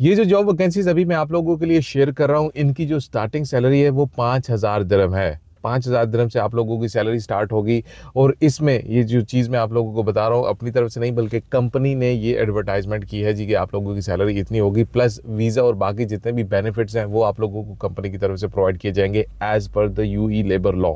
ये जो job vacancies अभी मैं आप लोगों के लिए शेयर कर रहा हूँ इनकी जो स्टार्टिंग सैलरी है वो पाँच हज़ार दरम है पाँच हज़ार दरम से आप लोगों की सैलरी स्टार्ट होगी और इसमें ये जो चीज़ मैं आप लोगों को बता रहा हूँ अपनी तरफ से नहीं बल्कि कंपनी ने ये एडवर्टाइजमेंट की है जी कि आप लोगों की सैलरी इतनी होगी प्लस वीज़ा और बाकी जितने भी बेनिफिट्स हैं वो आप लोगों को कंपनी की तरफ से प्रोवाइड किए जाएंगे as per the you labour law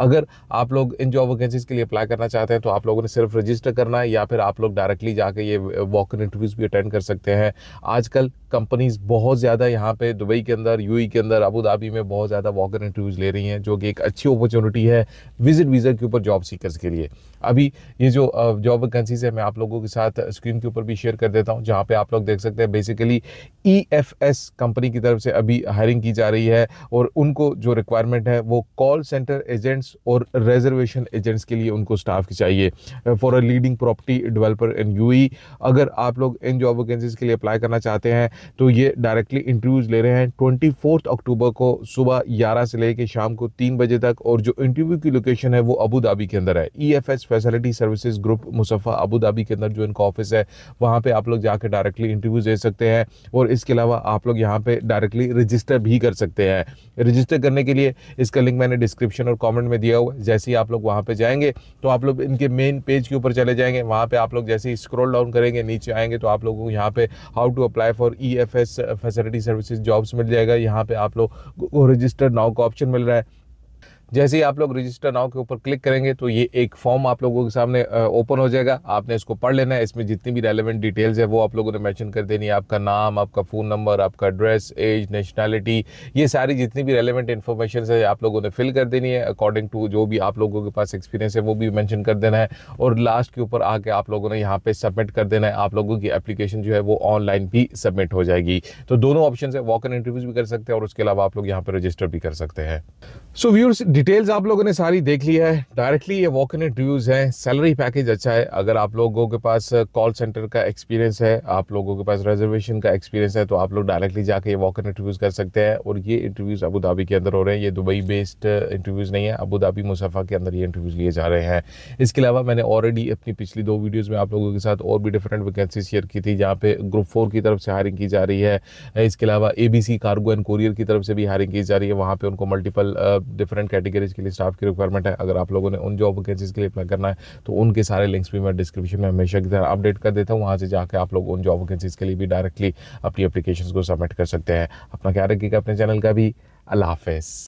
अगर आप लोग इन जॉब वैकेंसीज़ के लिए अप्लाई करना चाहते हैं तो आप लोगों ने सिर्फ रजिस्टर करना है या फिर आप लोग डायरेक्टली जाके ये वॉक इन इंटरव्यूज़ भी अटेंड कर सकते हैं आजकल कंपनीज़ बहुत ज़्यादा यहाँ पे दुबई के अंदर यू e के अंदर अबू धाबी में बहुत ज़्यादा वॉक इन इंटरव्यूज़ ले रही हैं जो कि एक अच्छी अपॉर्चुनिटी है विजिट वीज़ा के ऊपर जॉब सीकर्स के लिए अभी ये जो जॉब वैकेंसीज है मैं आप लोगों के साथ स्क्रीन के ऊपर भी शेयर कर देता हूँ जहाँ पे आप लोग देख सकते हैं basically E F S company की तरफ से अभी हायरिंग की जा रही है और उनको जो रिक्वायरमेंट है वो कॉल सेंटर एजेंट्स एजेंट्स और रिजर्वेशन एजेंट्स के लिए उनको स्टाफ की चाहिए for a leading property developer in U अगर आप लोग इन जॉब वैकेंसीज के लिए अप्लाई करना चाहते हैं तो ये डायरेक्टली इंटरव्यूज़ ले रहे हैं ट्वेंटी अक्टूबर को सुबह ग्यारह से लेकर शाम को तीन बजे तक और जो इंटरव्यू की लोकेशन है वो अबू धाबी के अंदर है E F S facility service group Mussafah Abu Dhabi के अंदर जो इनका ऑफिस है वहाँ पर आप लोग जाकर डायरेक्टली इंटरव्यूज दे सकते हैं और इसके अलावा आप लोग यहाँ पर डायरेक्टली रजिस्टर भी कर सकते हैं रजिस्टर करने के लिए इसका लिंक मैंने डिस्क्रिप्शन और कॉमेंट में दिया हुआ है जैसे ही आप लोग वहाँ पे जाएंगे तो आप लोग इनके मेन पेज के ऊपर चले जाएंगे वहाँ पे आप लोग जैसे ही स्क्रॉल डाउन करेंगे नीचे आएंगे तो आप लोगों को यहाँ पे how to apply for E F S facility services jobs मिल जाएगा यहाँ पे आप लोग को रजिस्टर नाव का ऑप्शन मिल रहा है जैसे ही आप लोग रजिस्टर नाव के ऊपर क्लिक करेंगे तो ये एक फॉर्म आप लोगों के सामने ओपन हो जाएगा आपने इसको पढ़ लेना है इसमें जितनी भी रेलिवेंट डिटेल्स है वो आप लोगों ने मैंशन कर देनी है आपका नाम आपका फ़ोन नंबर आपका एड्रेस एज नेशनैलिटी ये सारी जितनी भी रेलिवेंट इन्फॉर्मेशन है आप लोगों ने फिल कर देनी है अकॉर्डिंग टू जो भी आप लोगों के पास एक्सपीरियंस है वो भी मैंशन कर देना है और लास्ट के ऊपर आके आप लोगों ने यहाँ पे सबमिट कर देना है आप लोगों की एप्लीकेशन जो है वो ऑनलाइन भी सबमिट हो जाएगी तो दोनों ऑप्शन है वॉक इन इंटरव्यूज भी कर सकते हैं और उसके अलावा आप लोग यहाँ पे रजिस्टर भी कर सकते हैं सो व्यूर्स डिटेल्स आप लोगों ने सारी देख ली है डायरेक्टली ये वॉक इन इंटरव्यूज है सैलरी पैकेज अच्छा है अगर आप लोगों के पास कॉल uh, सेंटर का एक्सपीरियंस है आप लोगों के पास रिजर्वेशन का एक्सपीरियंस है तो आप लोग डायरेक्टली जाके ये वॉक इन इंटरव्यूज़ कर सकते हैं और ये इंटरव्यूज़ अबू धाबी के अंदर हो रहे हैं ये दुबई बेस्ड इंटरव्यूज़ नहीं है अबू धाबी मुसाफा के अंदर ये इंटरव्यूज़ लिए जा रहे हैं इसके अलावा मैंने ऑलरेडी अपनी पिछली दो वीडियोज़ में आप लोगों के साथ और भी डिफरेंट वैकेंसी शेयर की थी जहाँ पे ग्रुप फोर की तरफ से हायरिंग की जा रही है इसके अलावा ए कार्गो एंड कुरियर की तरफ से भी हायरिंग की जा रही है वहाँ पर उनको मल्टीपल डिफरेंट कैटेगरी कैटेगरीज के लिए स्टाफ की रिक्वायरमेंट है अगर आप लोगों ने उन जॉब वैकेंसीज के लिए अप्लाई करना है तो उनके सारे लिंक्स भी मैं डिस्क्रिप्शन में हमेशा की तरह अपडेट कर देता हूँ वहाँ से जाकर आप लोग उन जॉब वैकेंसीज के लिए भी डायरेक्टली अपनी अपलीकेशन को सबमिट कर सकते हैं अपना ख्याल रखिएगा अपने चैनल का भी अल्लाह हाफिज़